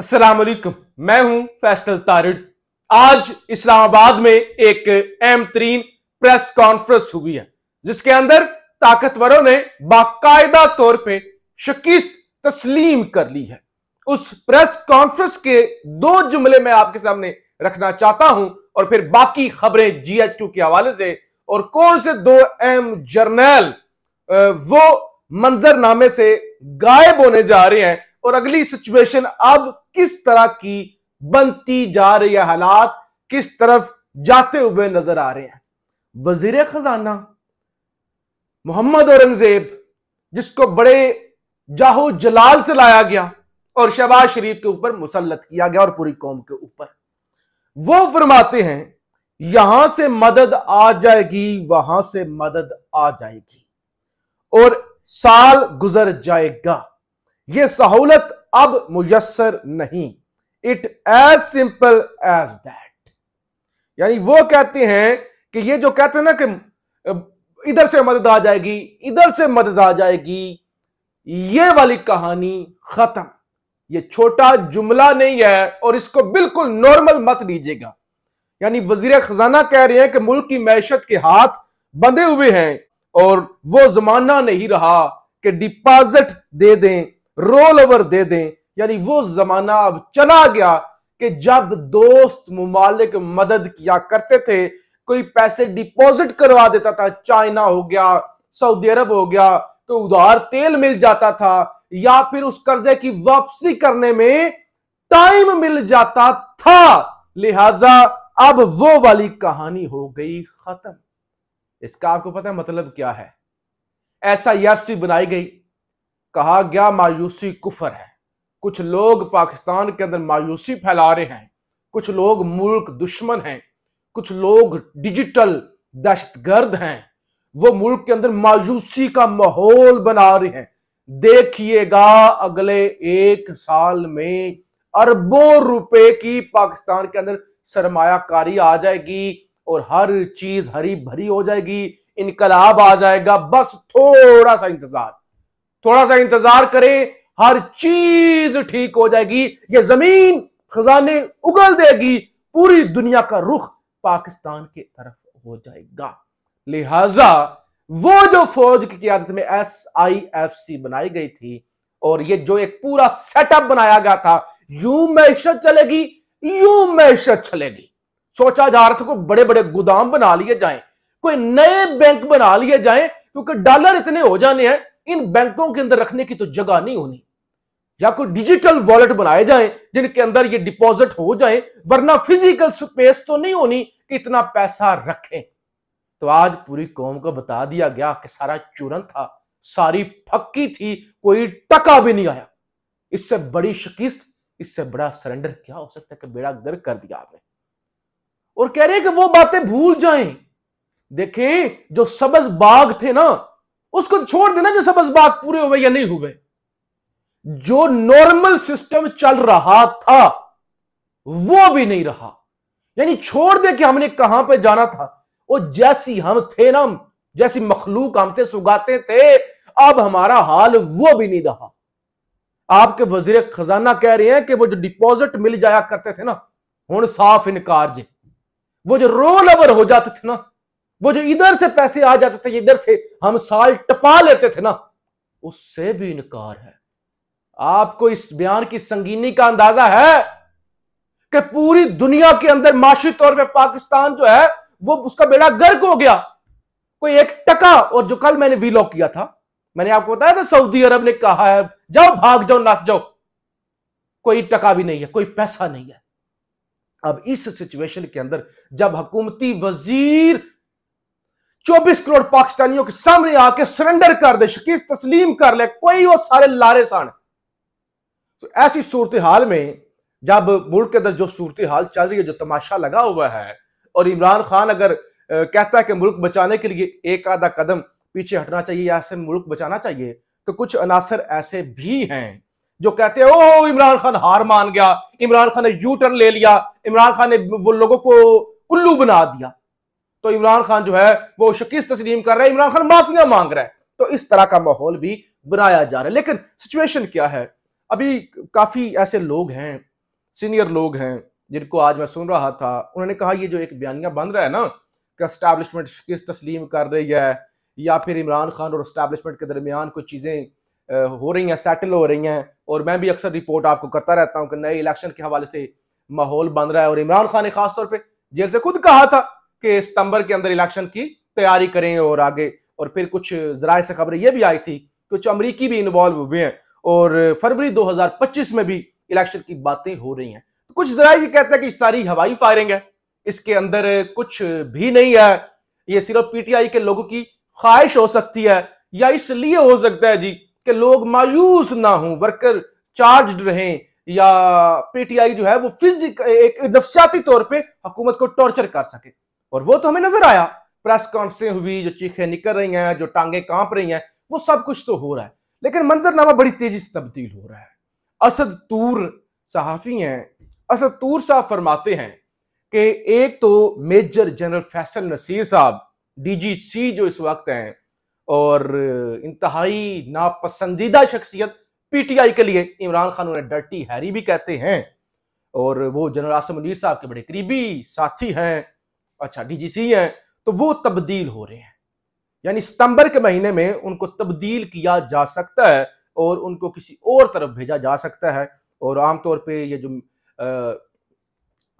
السلام علیکم میں ہوں فیصل تارڈ آج اسلام آباد میں ایک اہم ترین پریس کانفرنس ہوئی ہے جس کے اندر طاقتوروں نے باقاعدہ طور پہ شکست تسلیم کر لی ہے اس پریس کانفرنس کے دو جملے میں آپ کے سامنے رکھنا چاہتا ہوں اور پھر باقی خبریں جی ایچ کیو کے حوالے سے اور کون سے دو اہم جرنیل وہ منظر نامے سے غائب ہونے جا رہے ہیں اور اگلی سچویشن اب کس طرح کی بنتی جا رہی ہے حالات کس طرف جاتے ہوئے نظر آ رہے ہیں وزیر خزانہ محمد اورنگزیب جس کو بڑے جاہو جلال سے لایا گیا اور شہباز شریف کے اوپر مسلط کیا گیا اور پوری قوم کے اوپر وہ فرماتے ہیں یہاں سے مدد آ جائے گی وہاں سے مدد آ جائے گی اور سال گزر جائے گا یہ سہولت اب میسر نہیں it is simple as that یعنی وہ کہتے ہیں کہ یہ جو کہتے ہیں نا کہ ادھر سے مدد آ جائے گی ادھر سے مدد آ جائے گی یہ والی کہانی ختم یہ چھوٹا جملہ نہیں ہے اور اس کو بالکل نارمل مت لیجیے گا یعنی وزیر خزانہ کہہ رہے ہیں کہ ملک کی معیشت کے ہاتھ بندے ہوئے ہیں اور وہ زمانہ نہیں رہا کہ ڈپازٹ دے دیں رول اوور دے دیں یعنی وہ زمانہ اب چلا گیا کہ جب دوست ممالک مدد کیا کرتے تھے کوئی پیسے ڈیپوزٹ کروا دیتا تھا چائنا ہو گیا سعودی عرب ہو گیا تو ادھار تیل مل جاتا تھا یا پھر اس قرضے کی واپسی کرنے میں ٹائم مل جاتا تھا لہذا اب وہ والی کہانی ہو گئی ختم اس کا آپ کو پتہ مطلب کیا ہے ایسا یفسی ایف سی بنائی گئی کہا گیا مایوسی کفر ہے کچھ لوگ پاکستان کے اندر مایوسی پھیلا رہے ہیں کچھ لوگ ملک دشمن ہیں کچھ لوگ ڈیجیٹل دہشت گرد ہیں وہ ملک کے اندر مایوسی کا ماحول بنا رہے ہیں دیکھیے گا اگلے ایک سال میں اربوں روپے کی پاکستان کے اندر سرمایہ کاری آ جائے گی اور ہر چیز ہری بھری ہو جائے گی انقلاب آ جائے گا بس تھوڑا سا انتظار تھوڑا سا انتظار کریں ہر چیز ٹھیک ہو جائے گی یہ زمین خزانے اگل دے گی پوری دنیا کا رخ پاکستان کے طرف ہو جائے گا لہذا وہ جو فوج کی قیادت میں ایس آئی ایف سی بنائی گئی تھی اور یہ جو ایک پورا سیٹ اپ بنایا گیا تھا یوں معیشت چلے گی یوں معیشت چلے گی سوچا جا رہا تھا کوئی بڑے بڑے گودام بنا لیے جائیں کوئی نئے بینک بنا لیے جائیں کیونکہ ڈالر اتنے ہو جانے ہیں ان بینکوں کے اندر رکھنے کی تو جگہ نہیں ہونی یا کوئی ڈیجیٹل والٹ بنائے جائیں جن کے اندر یہ ڈپوزٹ ہو جائیں ورنہ فیزیکل سپیس تو نہیں ہونی کہ اتنا پیسہ رکھیں تو آج پوری قوم کو بتا دیا گیا کہ سارا چورن تھا ساری پھکی تھی کوئی ٹکا بھی نہیں آیا اس سے بڑی شکست اس سے بڑا سرنڈر کیا ہو سکتا ہے کہ بیڑا گر کر دیا آپ نے اور کہہ رہے ہیں کہ وہ باتیں بھول جائیں دیکھیں جو سبز باغ تھے نا اس کو چھوڑ دینا جیسے پورے ہوئے یا نہیں ہوئے جو نارمل سسٹم چل رہا تھا وہ بھی نہیں رہا یعنی چھوڑ دے کہ ہم نے کہاں پہ جانا تھا جیسی ہم تھے نا جیسی مخلوق ہم تھے سگاتے تھے اب ہمارا حال وہ بھی نہیں رہا آپ کے وزیر خزانہ کہہ رہے ہیں کہ وہ جو ڈپوزٹ مل جایا کرتے تھے نا ہوں صاف انکار جے جی، وہ جو رول اوور ہو جاتے تھے نا وہ جو ادھر سے پیسے آ جاتے تھے ادھر سے ہم سال ٹپا لیتے تھے نا اس سے بھی انکار ہے آپ کو اس بیان کی سنگینی کا اندازہ ہے کہ پوری دنیا کے اندر معاشی طور پہ پاکستان جو ہے وہ اس کا بیڑا گرگ ہو گیا کوئی ایک ٹکا اور جو کل میں نے ویلو کیا تھا میں نے آپ کو بتایا تھا سعودی عرب نے کہا ہے جاؤ بھاگ جاؤ نس جاؤ کوئی ٹکا بھی نہیں ہے کوئی پیسہ نہیں ہے اب اس سچویشن کے اندر جب حکومتی وزیر چوبیس کروڑ پاکستانیوں کے سامنے آ کے سرنڈر کر دے شکیز تسلیم کر لے کوئی وہ سارے لارے سان تو ایسی صورتحال میں جب ملک کے در جو صورتحال چل رہی ہے جو تماشا لگا ہوا ہے اور عمران خان اگر کہتا ہے کہ ملک بچانے کے لیے ایک آدھا قدم پیچھے ہٹنا چاہیے یا ایسے ملک بچانا چاہیے تو کچھ عناصر ایسے بھی ہیں جو کہتے ہیں اوہ عمران خان ہار مان گیا عمران خان نے یو ٹرن لے لیا عمران خان نے وہ لوگوں کو الو بنا دیا تو عمران خان جو ہے وہ شکیس تسلیم کر رہا ہے عمران خان معافیاں مانگ رہا ہے تو اس طرح کا ماحول بھی بنایا جا رہا ہے لیکن سچویشن کیا ہے ابھی کافی ایسے لوگ ہیں سینئر لوگ ہیں جن کو آج میں سن رہا تھا انہوں نے کہا یہ جو ایک بیانیہ بن رہا ہے نا کہ اسٹیبلشمنٹ شکست تسلیم کر رہی ہے یا پھر عمران خان اور اسٹیبلشمنٹ کے درمیان کچھ چیزیں ہو رہی ہیں سیٹل ہو رہی ہیں اور میں بھی اکثر رپورٹ آپ کو کرتا رہتا ہوں کہ نئے الیکشن کے حوالے سے ماحول بن رہا ہے اور عمران خان نے خاص طور پہ جیل سے خود کہا تھا کہ ستمبر کے اندر الیکشن کی تیاری کریں اور آگے اور پھر کچھ ذرائع سے خبریں یہ بھی آئی تھی کچھ امریکی بھی انوالو ہوئے ہیں اور فروری دو ہزار پچیس میں بھی الیکشن کی باتیں ہو رہی ہیں کچھ ذرائع یہ کہتا ہے کہ ساری ہوائی فائرنگ ہے اس کے اندر کچھ بھی نہیں ہے یہ صرف پی ٹی آئی کے لوگوں کی خواہش ہو سکتی ہے یا اس لیے ہو سکتا ہے جی کہ لوگ مایوس نہ ہوں ورکر چارجڈ رہیں یا پی ٹی آئی جو ہے وہ فزیک ایک نفسیاتی طور پہ حکومت کو ٹارچر کر سکے اور وہ تو ہمیں نظر آیا پریس کانفرنسیں ہوئی جو چیخیں نکل رہی ہیں جو ٹانگیں کانپ رہی ہیں وہ سب کچھ تو ہو رہا ہے لیکن منظر نامہ بڑی تیزی سے تبدیل ہو رہا ہے اسد تور صحافی ہیں اسد تور صاحب فرماتے ہیں کہ ایک تو میجر جنرل فیصل نصیر صاحب ڈی جی سی جو اس وقت ہیں اور انتہائی ناپسندیدہ شخصیت پی ٹی آئی کے لیے عمران خان انہیں ڈرٹی ہیری بھی کہتے ہیں اور وہ جنرل منیر صاحب کے بڑے قریبی ساتھی ہیں اچھا ڈی جی سی ہیں تو وہ تبدیل ہو رہے ہیں یعنی ستمبر کے مہینے میں ان کو تبدیل کیا جا سکتا ہے اور ان کو کسی اور طرف بھیجا جا سکتا ہے اور عام طور پہ یہ جو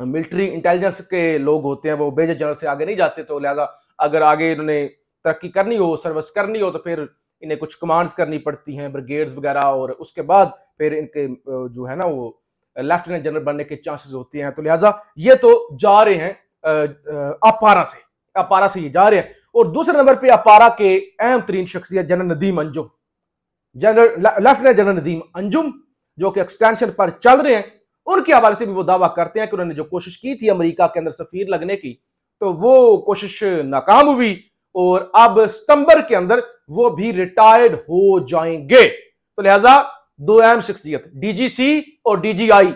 ملٹری انٹیلیجنس کے لوگ ہوتے ہیں وہ بیجر جنرل سے آگے نہیں جاتے تو لہذا اگر آگے انہوں نے ترقی کرنی ہو سروس کرنی ہو تو پھر انہیں کچھ کمانڈز کرنی پڑتی ہیں بریگیڈز وغیرہ اور اس کے بعد پھر ان کے جو ہے نا وہ لیفٹیننٹ جنرل بننے کے چانسز ہوتے ہیں تو لہٰذا یہ تو جا رہے ہیں اپارا سے اپارا سے یہ جا رہے ہیں اور دوسرے نمبر پہ اپارا کے اہم ترین شخصیت جنرل ندیم انجم جنرل ندیم انجم جو کہ ایکسٹینشن پر چل رہے ہیں ان کے حوالے سے بھی وہ دعویٰ کرتے ہیں کہ انہوں نے جو کوشش کی تھی امریکہ کے اندر سفیر لگنے کی تو وہ کوشش ناکام ہوئی اور اب ستمبر کے اندر وہ بھی ریٹائرڈ ہو جائیں گے تو لہذا دو اہم شخصیت ڈی جی سی اور ڈی جی آئی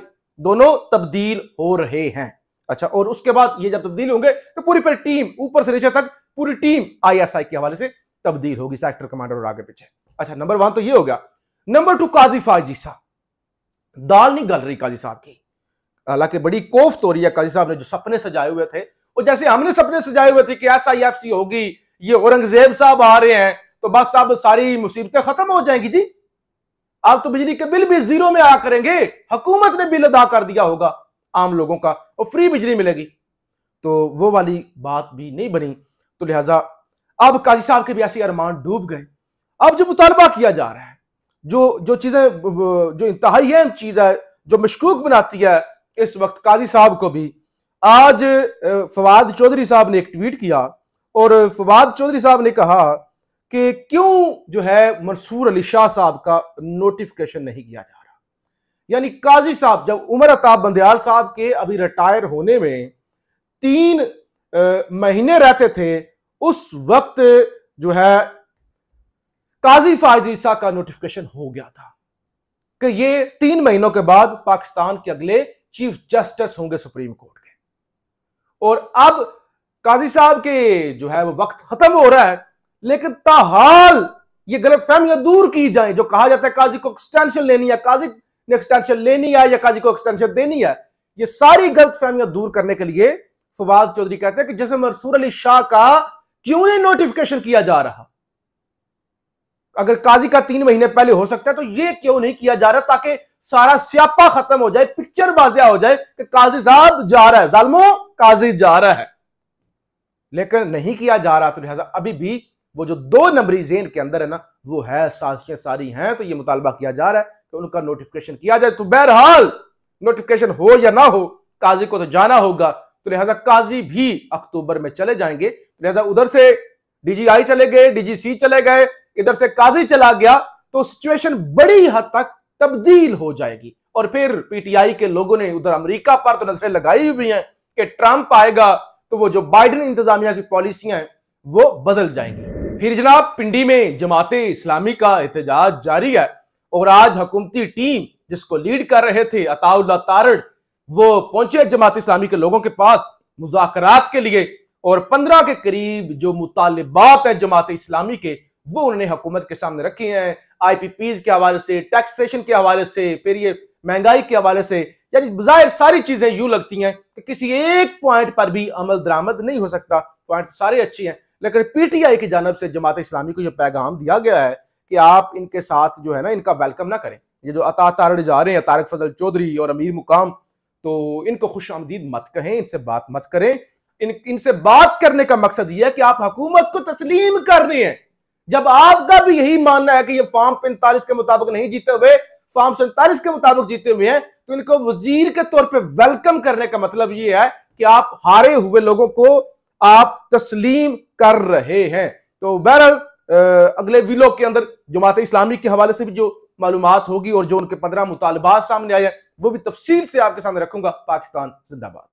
دونوں تبدیل ہو رہے ہیں اچھا اور اس کے بعد یہ جب تبدیل ہوں گے تو پوری پر ٹیم اوپر سے نیچے تک پوری ٹیم آئی ایس آئی کے حوالے سے تبدیل ہوگی سیکٹر کمانڈر اور آگے پیچھے اچھا نمبر وان تو یہ ہو گیا نمبر ٹو قاضی فائزی صاحب دال نہیں گل رہی قاضی صاحب کی حالانکہ بڑی کوفت ہو رہی ہے قاضی صاحب نے جو سپنے سجائے ہوئے تھے وہ جیسے ہم نے سپنے سجائے ہوئے تھے کہ ایس آئی ایف سی ہوگی یہ اورنگزیب صاحب آ رہے ہیں تو بس صاحب ساری مصیبتیں ختم ہو جائیں گی جی آپ تو بجلی کے بل بھی زیرو میں آ کریں گے حکومت نے بل ادا کر دیا ہوگا عام لوگوں کا اور فری بجلی ملے گی تو وہ والی بات بھی نہیں بنی تو لہٰذا اب قاضی صاحب کے بیاسی ارمان ڈوب گئے اب جو جو جو مطالبہ کیا جا رہا ہے چیزیں انتہائی چیز ہے جو مشکوک بناتی ہے اس وقت قاضی صاحب کو بھی آج فواد چودھری صاحب نے ایک ٹویٹ کیا اور فواد چودھری صاحب نے کہا کہ کیوں جو ہے منصور علی شاہ صاحب کا نوٹیفکیشن نہیں کیا جا رہا یعنی قاضی صاحب جب عمر عطاب بندیال صاحب کے ابھی ریٹائر ہونے میں تین مہینے رہتے تھے اس وقت جو ہے قاضی فائز عیسیٰ کا نوٹیفکیشن ہو گیا تھا کہ یہ تین مہینوں کے بعد پاکستان کے اگلے چیف جسٹس ہوں گے سپریم کورٹ کے اور اب قاضی صاحب کے جو ہے وہ وقت ختم ہو رہا ہے لیکن تاحال یہ غلط فہمیاں دور کی جائیں جو کہا جاتا ہے قاضی کو ایکسٹینشن لینی ہے قاضی نے ایکسٹینشن لینی ہے یا قاضی کو ایکسٹینشن دینی ہے یہ ساری غلط فہمیاں دور کرنے کے لیے فواد چودھری کہتے ہیں کہ جیسے منصور علی شاہ کا کیوں نہیں نوٹیفکیشن کیا جا رہا اگر قاضی کا تین مہینے پہلے ہو سکتا ہے تو یہ کیوں نہیں کیا جا رہا تاکہ سارا سیاپا ختم ہو جائے پکچر واضح ہو جائے کہ قاضی صاحب جا رہا ہے ظالمو قاضی جا رہا ہے لیکن نہیں کیا جا رہا تو لہٰذا ابھی بھی وہ جو دو نمبری زین کے اندر ہے نا وہ ہے سازشیں ساری ہیں تو یہ مطالبہ کیا جا رہا ہے تو ان کا نوٹفکیشن کیا جائے تو بہرحال نوٹفکیشن ہو یا نہ ہو قاضی کو تو جانا ہوگا تو لہذا قاضی بھی اکتوبر میں چلے جائیں گے لہذا ادھر سے ڈی جی آئی چلے گئے ڈی جی سی چلے گئے ادھر سے قاضی چلا گیا تو سچویشن بڑی حد تک تبدیل ہو جائے گی اور پھر پی ٹی آئی کے لوگوں نے ادھر امریکہ پر تو نظریں لگائی ہوئی ہیں کہ ٹرمپ آئے گا تو وہ جو بائیڈن انتظامیہ کی پالیسیاں ہیں وہ بدل جائیں گی پھر جناب پنڈی میں جماعت اسلامی کا احتجاج جاری ہے اور آج حکومتی ٹیم جس کو لیڈ کر رہے تھے عطا اللہ تارڈ وہ پہنچے جماعت اسلامی کے لوگوں کے پاس مذاکرات کے لیے اور پندرہ کے قریب جو مطالبات ہیں جماعت اسلامی کے وہ انہوں نے حکومت کے سامنے رکھے ہیں آئی پی پیز کے حوالے سے ٹیکسیشن کے حوالے سے پھر یہ مہنگائی کے حوالے سے یعنی بظاہر ساری چیزیں یوں لگتی ہیں کہ کسی ایک پوائنٹ پر بھی عمل درآمد نہیں ہو سکتا پوائنٹ ساری اچھی ہیں لیکن پی ٹی آئی کی جانب سے جماعت اسلامی کو یہ پیغام دیا گیا ہے کہ آپ ان کے ساتھ جو ہے نا ان کا ویلکم نہ کریں یہ جو عطا تارڑ جا رہے ہیں فضل چودری اور امیر مقام تو ان کو خوش آمدید مت کہیں ان سے بات مت کریں ان سے بات کرنے کا مقصد یہ ہے کہ آپ حکومت کو تسلیم کر رہے ہیں جب آپ کا بھی یہی ماننا ہے کہ یہ فارم پینتالیس کے مطابق نہیں جیتے ہوئے فارم سینتالیس کے مطابق جیتے ہوئے ہیں تو ان کو وزیر کے طور پہ ویلکم کرنے کا مطلب یہ ہے کہ آپ ہارے ہوئے لوگوں کو آپ تسلیم کر رہے ہیں تو بہرحال اگلے ویلو کے اندر جماعت اسلامی کے حوالے سے بھی جو معلومات ہوگی اور جو ان کے پندرہ مطالبات سامنے آئے ہیں وہ بھی تفصیل سے آپ کے سامنے رکھوں گا پاکستان زندہ باد